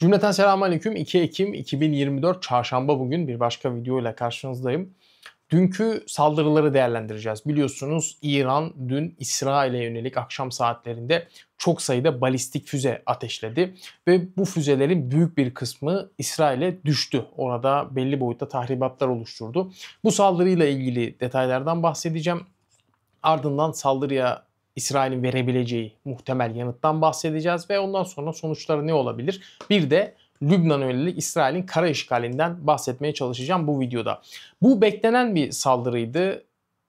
Cümleten Aleyküm. 2 Ekim 2024 Çarşamba bugün bir başka video ile karşınızdayım. Dünkü saldırıları değerlendireceğiz. Biliyorsunuz İran dün İsrail'e yönelik akşam saatlerinde çok sayıda balistik füze ateşledi ve bu füzelerin büyük bir kısmı İsrail'e düştü. Orada belli boyutta tahribatlar oluşturdu. Bu saldırıyla ilgili detaylardan bahsedeceğim. Ardından saldırıya İsrail'in verebileceği muhtemel yanıttan bahsedeceğiz ve ondan sonra sonuçları ne olabilir? Bir de Lübnan yönelik İsrail'in kara işgalinden bahsetmeye çalışacağım bu videoda. Bu beklenen bir saldırıydı.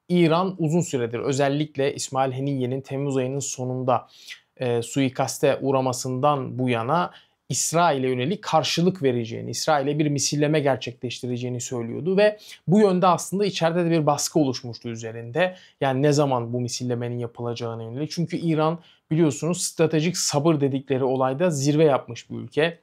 İran uzun süredir özellikle İsmail Haniye'nin Temmuz ayının sonunda e, suikaste uğramasından bu yana İsrail'e yönelik karşılık vereceğini, İsrail'e bir misilleme gerçekleştireceğini söylüyordu ve bu yönde aslında içeride de bir baskı oluşmuştu üzerinde. Yani ne zaman bu misillemenin yapılacağına yönelik. Çünkü İran biliyorsunuz stratejik sabır dedikleri olayda zirve yapmış bir ülke.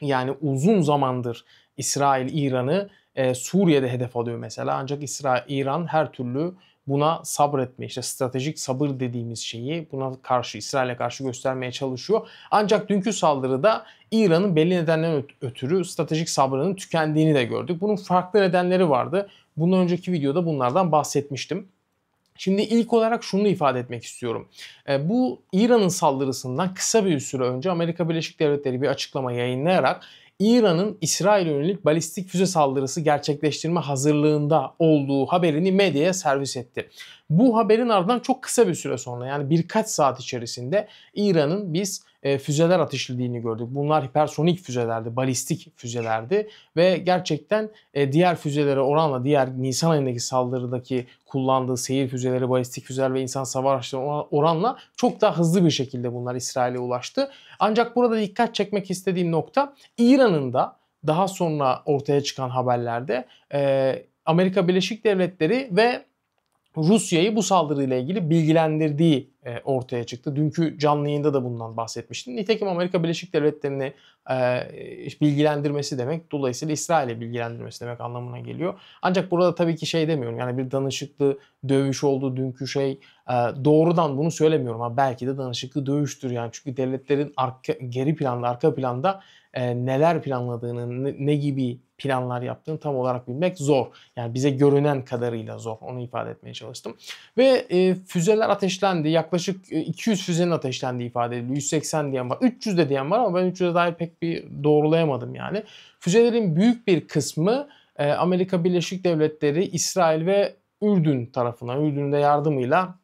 Yani uzun zamandır İsrail İran'ı e, Suriye'de hedef alıyor mesela. Ancak İsrail İran her türlü buna sabretme işte stratejik sabır dediğimiz şeyi buna karşı İsrail'e karşı göstermeye çalışıyor. Ancak dünkü saldırıda İran'ın belli nedenlerden ötürü stratejik sabrının tükendiğini de gördük. Bunun farklı nedenleri vardı. Bundan önceki videoda bunlardan bahsetmiştim. Şimdi ilk olarak şunu ifade etmek istiyorum. E, bu İran'ın saldırısından kısa bir süre önce Amerika Birleşik Devletleri bir açıklama yayınlayarak İran'ın İsrail'e yönelik balistik füze saldırısı gerçekleştirme hazırlığında olduğu haberini medyaya servis etti. Bu haberin ardından çok kısa bir süre sonra yani birkaç saat içerisinde İran'ın biz e, füzeler ateşlediğini gördük. Bunlar hipersonik füzelerdi, balistik füzelerdi ve gerçekten e, diğer füzelere oranla diğer Nisan ayındaki saldırıdaki kullandığı seyir füzeleri, balistik füzeler ve insan savaş araçlarına oranla çok daha hızlı bir şekilde bunlar İsrail'e ulaştı. Ancak burada dikkat çekmek istediğim nokta İran'ın da daha sonra ortaya çıkan haberlerde e, Amerika Birleşik Devletleri ve Rusya'yı bu saldırıyla ilgili bilgilendirdiği e, ortaya çıktı. Dünkü canlı yayında da bundan bahsetmiştim. Nitekim Amerika Birleşik Devletleri'ni e, bilgilendirmesi demek dolayısıyla İsrail'i bilgilendirmesi demek anlamına geliyor. Ancak burada tabii ki şey demiyorum yani bir danışıklı dövüş oldu dünkü şey e, doğrudan bunu söylemiyorum ama belki de danışıklı dövüştür yani çünkü devletlerin arka, geri planda arka planda e, neler planladığını ne gibi planlar yaptığını tam olarak bilmek zor. Yani bize görünen kadarıyla zor. Onu ifade etmeye çalıştım. Ve e, füzeler ateşlendi. Yaklaşık 200 e, füzenin ateşlendi ifade ediliyor. 180 diyen var. 300 de diyen var ama ben 300'e dair pek bir doğrulayamadım yani. Füzelerin büyük bir kısmı e, Amerika Birleşik Devletleri, İsrail ve Ürdün tarafına, Ürdün'ün de yardımıyla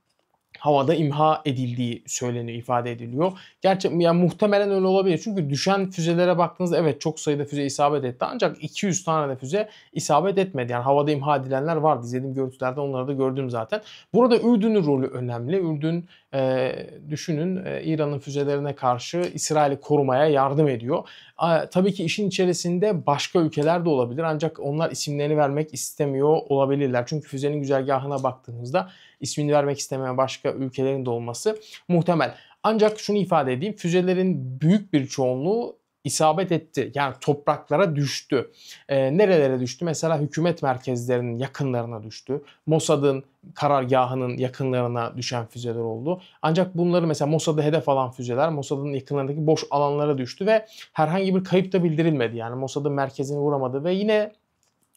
havada imha edildiği söyleniyor, ifade ediliyor. Gerçi yani muhtemelen öyle olabilir. Çünkü düşen füzelere baktığınızda evet çok sayıda füze isabet etti. Ancak 200 tane de füze isabet etmedi. Yani havada imha edilenler vardı. İzlediğim görüntülerden onları da gördüm zaten. Burada Ürdün'ün rolü önemli. Ürdün e, düşünün e, İran'ın füzelerine karşı İsrail'i korumaya yardım ediyor. E, tabii ki işin içerisinde başka ülkeler de olabilir ancak onlar isimlerini vermek istemiyor olabilirler. Çünkü füzenin güzergahına baktığımızda ismini vermek istemeyen başka ülkelerin de olması muhtemel. Ancak şunu ifade edeyim füzelerin büyük bir çoğunluğu isabet etti. Yani topraklara düştü. E, nerelere düştü? Mesela hükümet merkezlerinin yakınlarına düştü. Mossad'ın karargahının yakınlarına düşen füzeler oldu. Ancak bunları mesela Mossad'ı hedef alan füzeler Mossad'ın yakınlarındaki boş alanlara düştü ve herhangi bir kayıp da bildirilmedi. Yani Mossad'ın merkezini vuramadı ve yine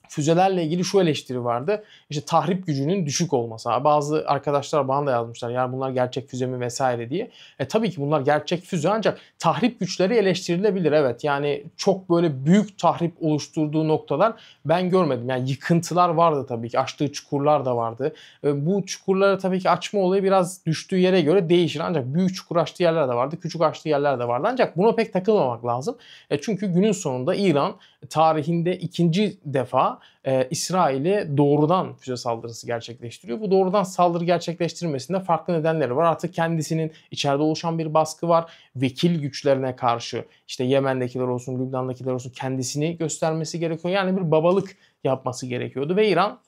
füzelerle ilgili şu eleştiri vardı. İşte tahrip gücünün düşük olması. Bazı arkadaşlar bana da yazmışlar yani bunlar gerçek füze mi vesaire diye. E tabii ki bunlar gerçek füze ancak tahrip güçleri eleştirilebilir evet. Yani çok böyle büyük tahrip oluşturduğu noktalar ben görmedim. Yani yıkıntılar vardı tabii ki. Açtığı çukurlar da vardı. E, bu çukurları tabii ki açma olayı biraz düştüğü yere göre değişir. Ancak büyük çukur açtığı yerler de vardı. Küçük açtığı yerler de vardı. Ancak buna pek takılmamak lazım. E, çünkü günün sonunda İran tarihinde ikinci defa e, İsrail'e doğrudan füze saldırısı gerçekleştiriyor. Bu doğrudan saldırı gerçekleştirmesinde farklı nedenleri var. Artık kendisinin içeride oluşan bir baskı var. Vekil güçlerine karşı işte Yemen'dekiler olsun, Lübnan'dakiler olsun kendisini göstermesi gerekiyor. Yani bir babalık yapması gerekiyordu ve İran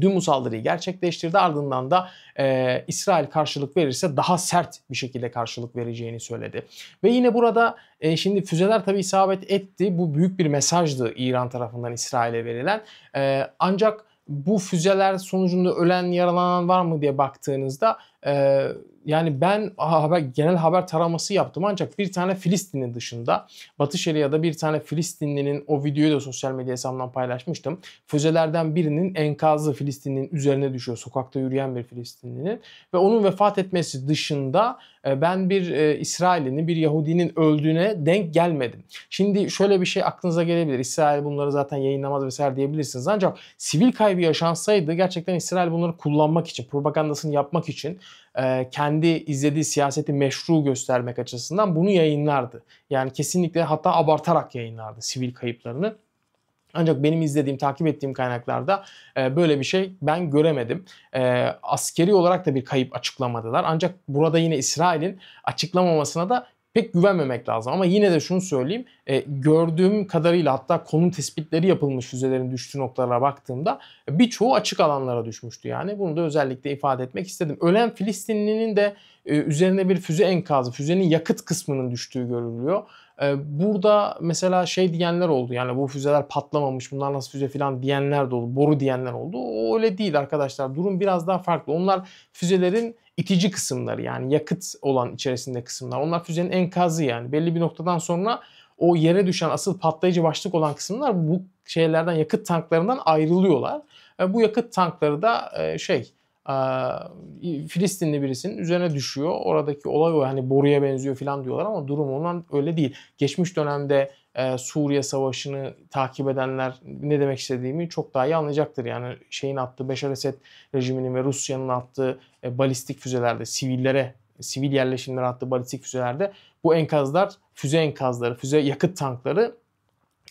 Dün bu saldırıyı gerçekleştirdi ardından da e, İsrail karşılık verirse daha sert bir şekilde karşılık vereceğini söyledi. Ve yine burada e, şimdi füzeler tabi isabet etti bu büyük bir mesajdı İran tarafından İsrail'e verilen e, ancak bu füzeler sonucunda ölen yaralanan var mı diye baktığınızda ee, yani ben haber, genel haber taraması yaptım ancak bir tane Filistinli dışında Batı Şeria'da bir tane Filistinlinin o videoyu da sosyal medya hesabımdan paylaşmıştım. Füzelerden birinin enkazı Filistinlinin üzerine düşüyor. Sokakta yürüyen bir Filistinlinin ve onun vefat etmesi dışında ben bir e, İsrail'in bir Yahudinin öldüğüne denk gelmedim. Şimdi şöyle bir şey aklınıza gelebilir. İsrail bunları zaten yayınlamaz vesaire diyebilirsiniz. Ancak sivil kaybı yaşansaydı gerçekten İsrail bunları kullanmak için, propagandasını yapmak için e, kendi izlediği siyaseti meşru göstermek açısından bunu yayınlardı. Yani kesinlikle hatta abartarak yayınlardı sivil kayıplarını. Ancak benim izlediğim, takip ettiğim kaynaklarda e, böyle bir şey ben göremedim. E, askeri olarak da bir kayıp açıklamadılar. Ancak burada yine İsrail'in açıklamamasına da pek güvenmemek lazım. Ama yine de şunu söyleyeyim. E, gördüğüm kadarıyla hatta konum tespitleri yapılmış füzelerin düştüğü noktalara baktığımda e, birçoğu açık alanlara düşmüştü yani. Bunu da özellikle ifade etmek istedim. Ölen Filistinlinin de e, üzerine bir füze enkazı, füzenin yakıt kısmının düştüğü görülüyor. Ee, burada mesela şey diyenler oldu yani bu füzeler patlamamış bunlar nasıl füze falan diyenler de oldu. Boru diyenler oldu. O öyle değil arkadaşlar. Durum biraz daha farklı. Onlar füzelerin itici kısımları yani yakıt olan içerisinde kısımlar. Onlar füzenin enkazı yani. Belli bir noktadan sonra o yere düşen asıl patlayıcı başlık olan kısımlar bu şeylerden yakıt tanklarından ayrılıyorlar. Ee, bu yakıt tankları da e, şey Filistinli birisinin üzerine düşüyor. Oradaki olay o hani boruya benziyor falan diyorlar ama durum ondan öyle değil. Geçmiş dönemde e, Suriye Savaşı'nı takip edenler ne demek istediğimi çok daha iyi anlayacaktır. Yani şeyin attığı Beşar Esed rejiminin ve Rusya'nın attığı e, balistik füzelerde sivillere sivil yerleşimlere attığı balistik füzelerde bu enkazlar füze enkazları, füze yakıt tankları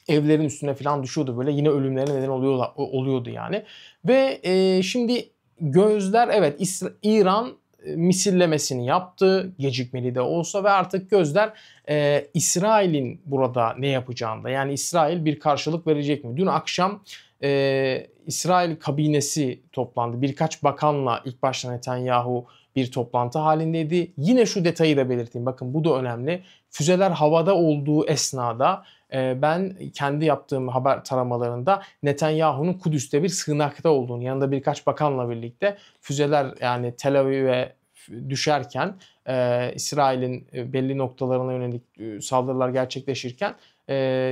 evlerin üstüne falan düşüyordu böyle yine ölümlere neden oluyordu, oluyordu yani. Ve e, şimdi gözler evet İran e, misillemesini yaptı gecikmeli de olsa ve artık gözler e, İsrail'in burada ne yapacağında yani İsrail bir karşılık verecek mi? Dün akşam e, İsrail kabinesi toplandı birkaç bakanla ilk başta Netanyahu bir toplantı halindeydi. Yine şu detayı da belirteyim bakın bu da önemli füzeler havada olduğu esnada ee, ben kendi yaptığım haber taramalarında Netanyahu'nun Kudüs'te bir sığınakta olduğunu yanında birkaç bakanla birlikte füzeler yani Tel Aviv'e düşerken e, İsrail'in e, belli noktalarına yönelik e, saldırılar gerçekleşirken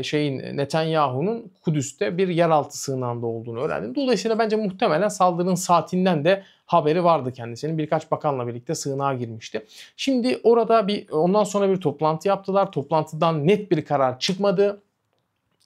şeyin Netanyahu'nun Kudüs'te bir yeraltı sığınağında olduğunu öğrendim. Dolayısıyla bence muhtemelen saldırının saatinden de haberi vardı kendisinin. Birkaç bakanla birlikte sığınağa girmişti. Şimdi orada bir ondan sonra bir toplantı yaptılar. Toplantıdan net bir karar çıkmadı.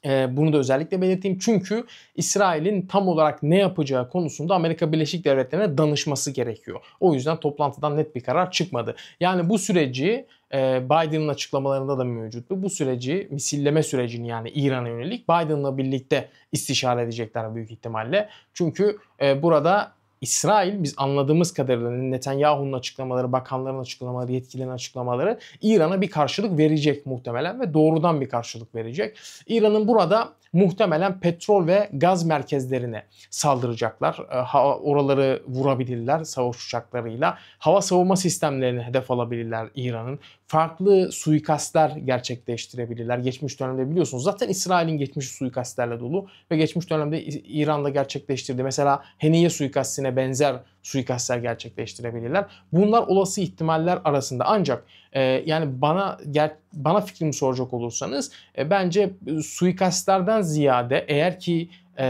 Ee, bunu da özellikle belirteyim. Çünkü İsrail'in tam olarak ne yapacağı konusunda Amerika Birleşik Devletleri'ne danışması gerekiyor. O yüzden toplantıdan net bir karar çıkmadı. Yani bu süreci e, Biden'ın açıklamalarında da mevcut bu süreci misilleme sürecini yani İran'a yönelik Biden'la birlikte istişare edecekler büyük ihtimalle. Çünkü e, burada İsrail biz anladığımız kadarıyla Netanyahu'nun açıklamaları, bakanların açıklamaları, yetkililerin açıklamaları İran'a bir karşılık verecek muhtemelen ve doğrudan bir karşılık verecek. İran'ın burada muhtemelen petrol ve gaz merkezlerine saldıracaklar. Ee, oraları vurabilirler savaş uçaklarıyla. Hava savunma sistemlerini hedef alabilirler İran'ın. Farklı suikastlar gerçekleştirebilirler. Geçmiş dönemde biliyorsunuz zaten İsrail'in geçmiş suikastlerle dolu ve geçmiş dönemde İran'da gerçekleştirdi. Mesela Heniye suikastine benzer suikastler gerçekleştirebilirler. Bunlar olası ihtimaller arasında ancak e, yani bana ger- bana fikrimi soracak olursanız e, bence suikastlardan ziyade eğer ki e,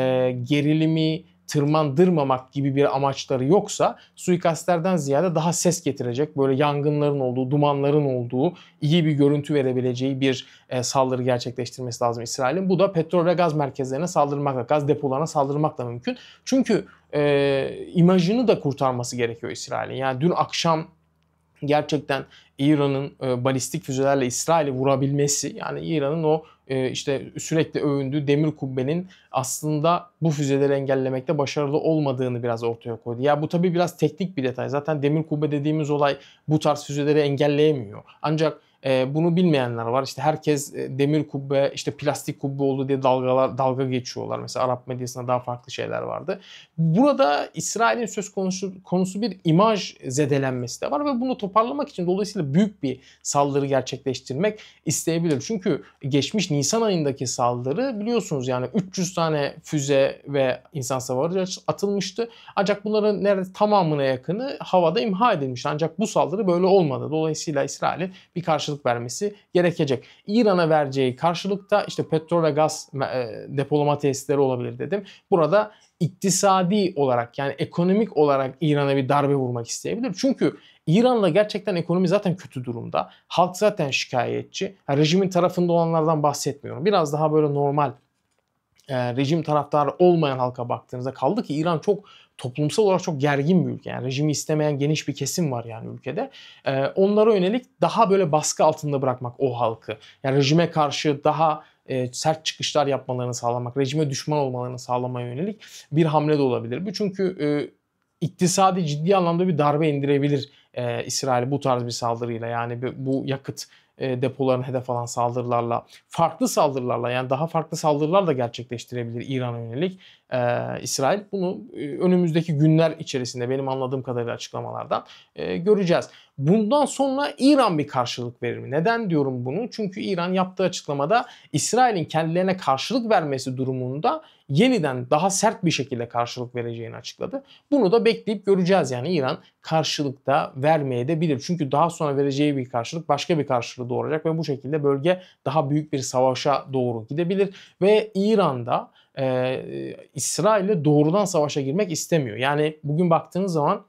gerilimi tırmandırmamak gibi bir amaçları yoksa suikastlerden ziyade daha ses getirecek böyle yangınların olduğu, dumanların olduğu, iyi bir görüntü verebileceği bir e, saldırı gerçekleştirmesi lazım İsrail'in. Bu da petrol ve gaz merkezlerine saldırmakla, gaz depolarına saldırmakla mümkün. Çünkü e, imajını da kurtarması gerekiyor İsrail'in. Yani dün akşam gerçekten İran'ın e, balistik füzelerle İsrail'i vurabilmesi yani İran'ın o e, işte sürekli övündüğü demir kubbenin aslında bu füzeleri engellemekte başarılı olmadığını biraz ortaya koydu. Ya bu tabii biraz teknik bir detay. Zaten demir kubbe dediğimiz olay bu tarz füzeleri engelleyemiyor. Ancak e, bunu bilmeyenler var. İşte herkes e, demir kubbe, işte plastik kubbe oldu diye dalgalar dalga geçiyorlar. Mesela Arap medyasında daha farklı şeyler vardı. Burada İsrail'in söz konusu konusu bir imaj zedelenmesi de var ve bunu toparlamak için dolayısıyla büyük bir saldırı gerçekleştirmek isteyebilir. Çünkü geçmiş Nisan ayındaki saldırı biliyorsunuz yani 300 tane füze ve insan savarı atılmıştı. Ancak bunların nerede tamamına yakını havada imha edilmiş. Ancak bu saldırı böyle olmadı. Dolayısıyla İsrail'in bir karşı karşılık vermesi gerekecek. İran'a vereceği karşılık da işte petrol ve gaz e, depolama tesisleri olabilir dedim. Burada iktisadi olarak yani ekonomik olarak İran'a bir darbe vurmak isteyebilir. Çünkü İran'la gerçekten ekonomi zaten kötü durumda. Halk zaten şikayetçi. Yani rejimin tarafında olanlardan bahsetmiyorum. Biraz daha böyle normal e, rejim taraftarı olmayan halka baktığınızda kaldı ki İran çok toplumsal olarak çok gergin bir ülke. Yani rejimi istemeyen geniş bir kesim var yani ülkede. E, onlara yönelik daha böyle baskı altında bırakmak o halkı. Yani rejime karşı daha e, sert çıkışlar yapmalarını sağlamak, rejime düşman olmalarını sağlamaya yönelik bir hamle de olabilir. Bu çünkü e, iktisadi ciddi anlamda bir darbe indirebilir e, İsrail bu tarz bir saldırıyla. Yani bu yakıt e, depolarını hedef alan saldırılarla, farklı saldırılarla yani daha farklı saldırılar da gerçekleştirebilir İran'a yönelik e, İsrail. Bunu e, önümüzdeki günler içerisinde benim anladığım kadarıyla açıklamalardan e, göreceğiz. Bundan sonra İran bir karşılık verir mi? Neden diyorum bunu? Çünkü İran yaptığı açıklamada İsrail'in kendilerine karşılık vermesi durumunda yeniden daha sert bir şekilde karşılık vereceğini açıkladı. Bunu da bekleyip göreceğiz yani İran karşılık da vermeye de bilir. Çünkü daha sonra vereceği bir karşılık başka bir karşılığı doğuracak ve bu şekilde bölge daha büyük bir savaşa doğru gidebilir. Ve İran'da e, İsrail'e doğrudan savaşa girmek istemiyor. Yani bugün baktığınız zaman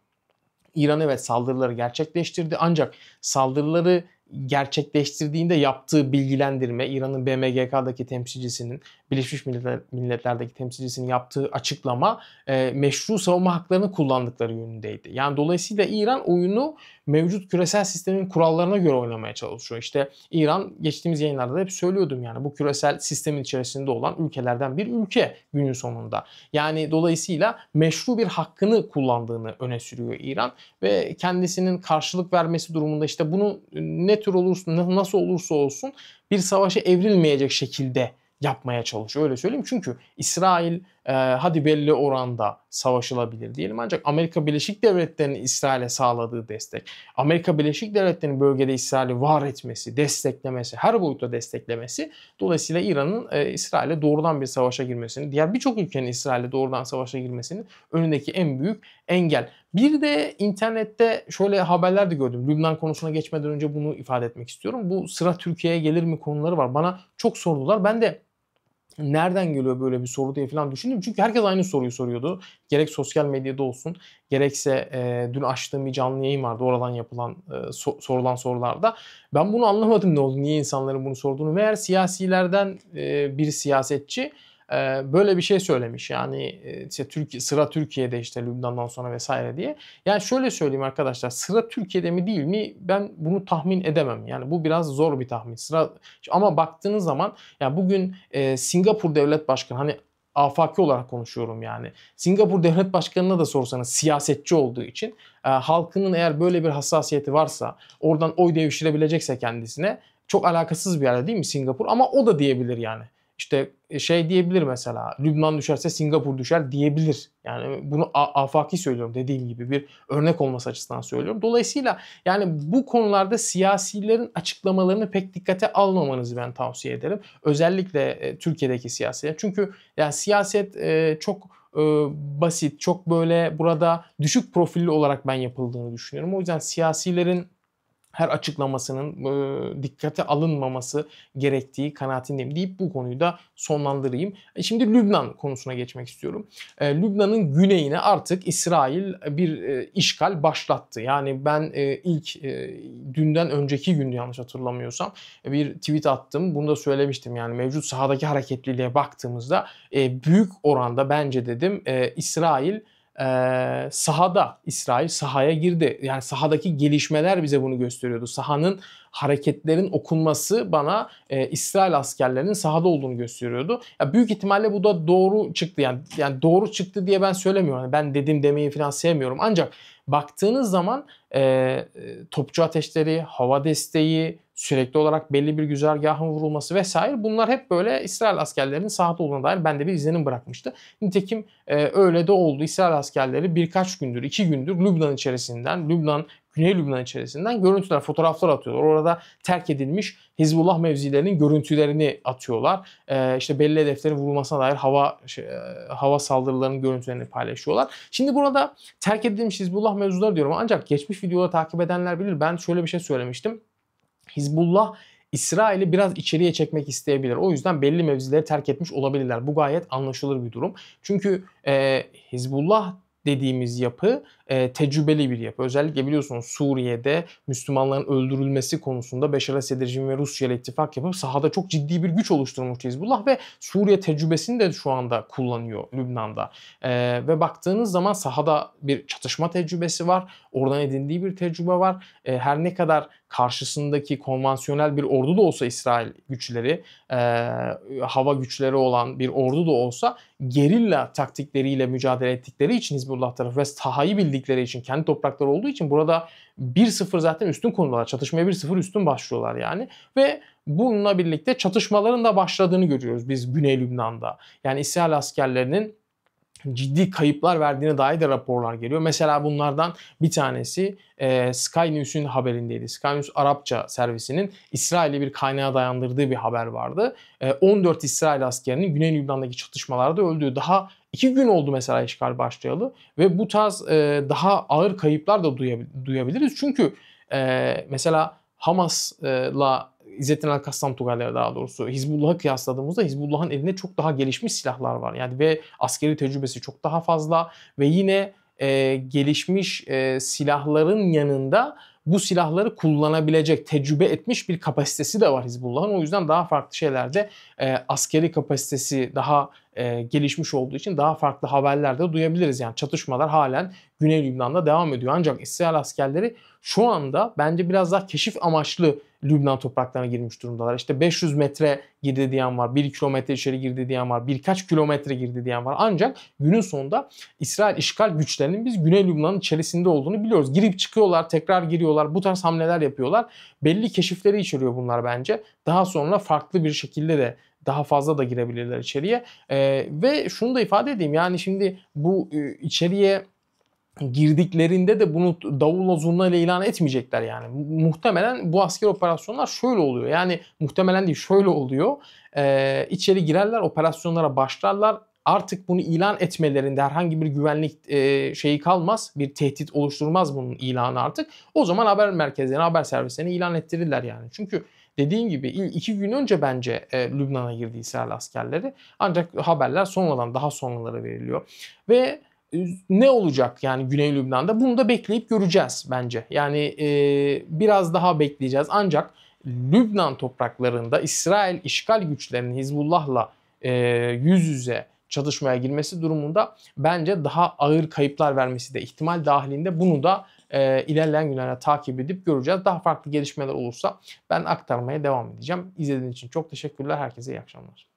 İran evet saldırıları gerçekleştirdi ancak saldırıları gerçekleştirdiğinde yaptığı bilgilendirme, İran'ın BMGK'daki temsilcisinin, Birleşmiş Milletler'deki temsilcisinin yaptığı açıklama e, meşru savunma haklarını kullandıkları yönündeydi. Yani dolayısıyla İran oyunu mevcut küresel sistemin kurallarına göre oynamaya çalışıyor. İşte İran geçtiğimiz yayınlarda da hep söylüyordum yani bu küresel sistemin içerisinde olan ülkelerden bir ülke günün sonunda. Yani dolayısıyla meşru bir hakkını kullandığını öne sürüyor İran ve kendisinin karşılık vermesi durumunda işte bunu e, ne tür olursun, nasıl olursa olsun bir savaşa evrilmeyecek şekilde yapmaya çalışıyor. Öyle söyleyeyim. Çünkü İsrail e, hadi belli oranda savaşılabilir diyelim. Ancak Amerika Birleşik Devletleri'nin İsrail'e sağladığı destek, Amerika Birleşik Devletleri'nin bölgede İsrail'i var etmesi, desteklemesi, her boyutta desteklemesi dolayısıyla İran'ın e, İsrail'e doğrudan bir savaşa girmesini, diğer birçok ülkenin İsrail'e doğrudan savaşa girmesinin önündeki en büyük engel. Bir de internette şöyle haberler de gördüm. Lübnan konusuna geçmeden önce bunu ifade etmek istiyorum. Bu sıra Türkiye'ye gelir mi konuları var. Bana çok sordular. Ben de nereden geliyor böyle bir soru diye falan düşündüm. Çünkü herkes aynı soruyu soruyordu. Gerek sosyal medyada olsun gerekse e, dün açtığım bir canlı yayın vardı oradan yapılan e, so, sorulan sorularda. Ben bunu anlamadım ne oldu niye insanların bunu sorduğunu. Meğer siyasilerden e, bir siyasetçi ee, böyle bir şey söylemiş. Yani e, işte Türkiye, sıra Türkiye'de işte Lübnan'dan sonra vesaire diye. Yani şöyle söyleyeyim arkadaşlar sıra Türkiye'de mi değil mi ben bunu tahmin edemem. Yani bu biraz zor bir tahmin. Sıra ama baktığınız zaman yani bugün e, Singapur Devlet Başkanı hani afaki olarak konuşuyorum yani. Singapur Devlet Başkanı'na da sorsanız siyasetçi olduğu için e, halkının eğer böyle bir hassasiyeti varsa oradan oy devşirebilecekse kendisine çok alakasız bir yerde değil mi Singapur ama o da diyebilir yani. İşte e, şey diyebilir mesela Lübnan düşerse Singapur düşer diyebilir. Yani bunu afaki söylüyorum dediğim gibi bir örnek olması açısından söylüyorum. Dolayısıyla yani bu konularda siyasilerin açıklamalarını pek dikkate almamanızı ben tavsiye ederim. Özellikle e, Türkiye'deki siyasiler. Çünkü yani siyaset e, çok e, basit, çok böyle burada düşük profilli olarak ben yapıldığını düşünüyorum. O yüzden siyasilerin her açıklamasının e, dikkate alınmaması gerektiği kanaatindeyim deyip bu konuyu da sonlandırayım. E, şimdi Lübnan konusuna geçmek istiyorum. E, Lübnan'ın güneyine artık İsrail bir e, işgal başlattı. Yani ben e, ilk e, dünden önceki gündü yanlış hatırlamıyorsam e, bir tweet attım. Bunu da söylemiştim. Yani mevcut sahadaki hareketliliğe baktığımızda e, büyük oranda bence dedim e, İsrail e, sahada İsrail sahaya girdi. Yani sahadaki gelişmeler bize bunu gösteriyordu. Sahanın hareketlerin okunması bana e, İsrail askerlerinin sahada olduğunu gösteriyordu. Ya büyük ihtimalle bu da doğru çıktı. Yani yani doğru çıktı diye ben söylemiyorum. Yani ben dedim demeyi falan sevmiyorum. Ancak baktığınız zaman e, e, topçu ateşleri, hava desteği, sürekli olarak belli bir güzergahın vurulması vesaire bunlar hep böyle İsrail askerlerinin sahada olduğuna dair bende bir izlenim bırakmıştı. Nitekim e, öyle de oldu. İsrail askerleri birkaç gündür, iki gündür Lübnan içerisinden, Lübnan Güney Lübnan içerisinden görüntüler, fotoğraflar atıyorlar. Orada terk edilmiş Hizbullah mevzilerinin görüntülerini atıyorlar. Ee, işte belli hedeflerin vurulmasına dair hava şey, e, hava saldırılarının görüntülerini paylaşıyorlar. Şimdi burada terk edilmiş Hizbullah mevzuları diyorum ancak geçmiş videoları takip edenler bilir. Ben şöyle bir şey söylemiştim. Hizbullah İsrail'i biraz içeriye çekmek isteyebilir. O yüzden belli mevzileri terk etmiş olabilirler. Bu gayet anlaşılır bir durum. Çünkü e, Hizbullah dediğimiz yapı e, tecrübeli bir yapı. Özellikle biliyorsunuz Suriye'de Müslümanların öldürülmesi konusunda Beşar Esed rejimi ve Rusya ile ittifak yapıp sahada çok ciddi bir güç oluşturmuş Hizbullah ve Suriye tecrübesini de şu anda kullanıyor Lübnan'da. E, ve baktığınız zaman sahada bir çatışma tecrübesi var. Oradan edindiği bir tecrübe var. E, her ne kadar karşısındaki konvansiyonel bir ordu da olsa İsrail güçleri, e, hava güçleri olan bir ordu da olsa gerilla taktikleriyle mücadele ettikleri için Hizbullah tarafı ve sahayı bildikleri için, kendi toprakları olduğu için burada 1-0 zaten üstün konular. Çatışmaya 1-0 üstün başlıyorlar yani. Ve bununla birlikte çatışmaların da başladığını görüyoruz biz Güney Lübnan'da. Yani İsrail askerlerinin ciddi kayıplar verdiğine dair de raporlar geliyor. Mesela bunlardan bir tanesi e, Sky News'ün haberindeydi. Sky News Arapça servisinin İsrail'e bir kaynağa dayandırdığı bir haber vardı. E, 14 İsrail askerinin Güney Lübnan'daki çatışmalarda öldüğü daha İki gün oldu mesela işgal başlayalı ve bu tarz e, daha ağır kayıplar da duyabil- duyabiliriz. Çünkü e, mesela Hamas'la İzzettin Alkassam Tugayları daha doğrusu Hizbullah'a kıyasladığımızda Hizbullah'ın elinde çok daha gelişmiş silahlar var. Yani ve askeri tecrübesi çok daha fazla ve yine e, gelişmiş e, silahların yanında bu silahları kullanabilecek, tecrübe etmiş bir kapasitesi de var Hizbullah'ın. O yüzden daha farklı şeylerde e, askeri kapasitesi daha e, gelişmiş olduğu için daha farklı haberler de duyabiliriz. Yani çatışmalar halen Güney Lübnan'da devam ediyor. Ancak İsrail askerleri şu anda bence biraz daha keşif amaçlı Lübnan topraklarına girmiş durumdalar. İşte 500 metre girdi diyen var, 1 kilometre içeri girdi diyen var, birkaç kilometre girdi diyen var. Ancak günün sonunda İsrail işgal güçlerinin biz Güney Lübnan'ın içerisinde olduğunu biliyoruz. Girip çıkıyorlar, tekrar giriyorlar, bu tarz hamleler yapıyorlar. Belli keşifleri içeriyor bunlar bence. Daha sonra farklı bir şekilde de daha fazla da girebilirler içeriye. Ee, ve şunu da ifade edeyim yani şimdi bu e, içeriye girdiklerinde de bunu davulla zurnayla ilan etmeyecekler yani. Muhtemelen bu asker operasyonlar şöyle oluyor. Yani muhtemelen değil şöyle oluyor. Ee, içeri girerler, operasyonlara başlarlar. Artık bunu ilan etmelerinde herhangi bir güvenlik e, şeyi kalmaz. Bir tehdit oluşturmaz bunun ilanı artık. O zaman haber merkezlerine, haber servislerine ilan ettirirler yani. Çünkü dediğim gibi iki gün önce bence e, Lübnan'a girdi İsrail askerleri. Ancak haberler sonradan daha sonralara veriliyor. Ve ne olacak yani Güney Lübnan'da? Bunu da bekleyip göreceğiz bence. Yani e, biraz daha bekleyeceğiz. Ancak Lübnan topraklarında İsrail işgal güçlerinin Hizbullah'la e, yüz yüze çatışmaya girmesi durumunda bence daha ağır kayıplar vermesi de ihtimal dahilinde. Bunu da e, ilerleyen günlerde takip edip göreceğiz. Daha farklı gelişmeler olursa ben aktarmaya devam edeceğim. İzlediğiniz için çok teşekkürler. Herkese iyi akşamlar.